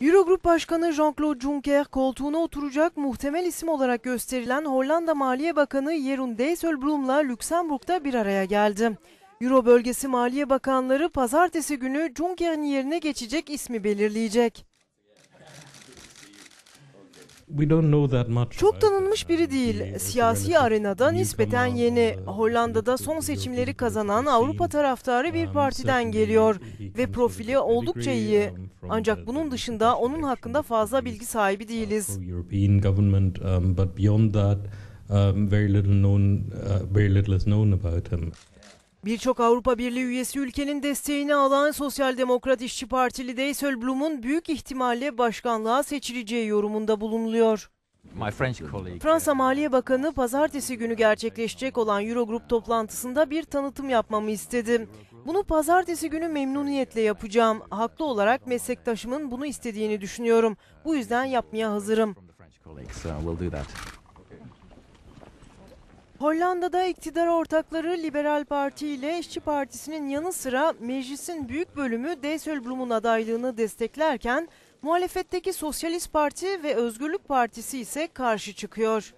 Eurogrup Başkanı Jean-Claude Juncker koltuğuna oturacak muhtemel isim olarak gösterilen Hollanda Maliye Bakanı Jeroen Dijsselbloem'la Lüksemburg'da bir araya geldi. Euro bölgesi Maliye Bakanları pazartesi günü Juncker'in yerine geçecek ismi belirleyecek. Çok tanınmış biri değil. Siyasi arenada nispeten yeni. Hollanda'da son seçimleri kazanan Avrupa şey, taraftarı bir um, partiden geliyor ve profili oldukça iyi. Um, Ancak bunun dışında onun hakkında fazla bilgi sahibi değiliz. Birçok Avrupa Birliği üyesi ülkenin desteğini alan Sosyal Demokrat İşçi Partili Deysel Blum'un büyük ihtimalle başkanlığa seçileceği yorumunda bulunuluyor. Fransa uh, Maliye Bakanı pazartesi günü gerçekleşecek olan Eurogroup toplantısında bir tanıtım yapmamı istedi. Bunu pazartesi günü memnuniyetle yapacağım. Haklı olarak meslektaşımın bunu istediğini düşünüyorum. Bu yüzden yapmaya hazırım. Hollanda'da iktidar ortakları Liberal Parti ile İşçi Partisi'nin yanı sıra meclisin büyük bölümü Dijsselbloem'un adaylığını desteklerken muhalefetteki Sosyalist Parti ve Özgürlük Partisi ise karşı çıkıyor.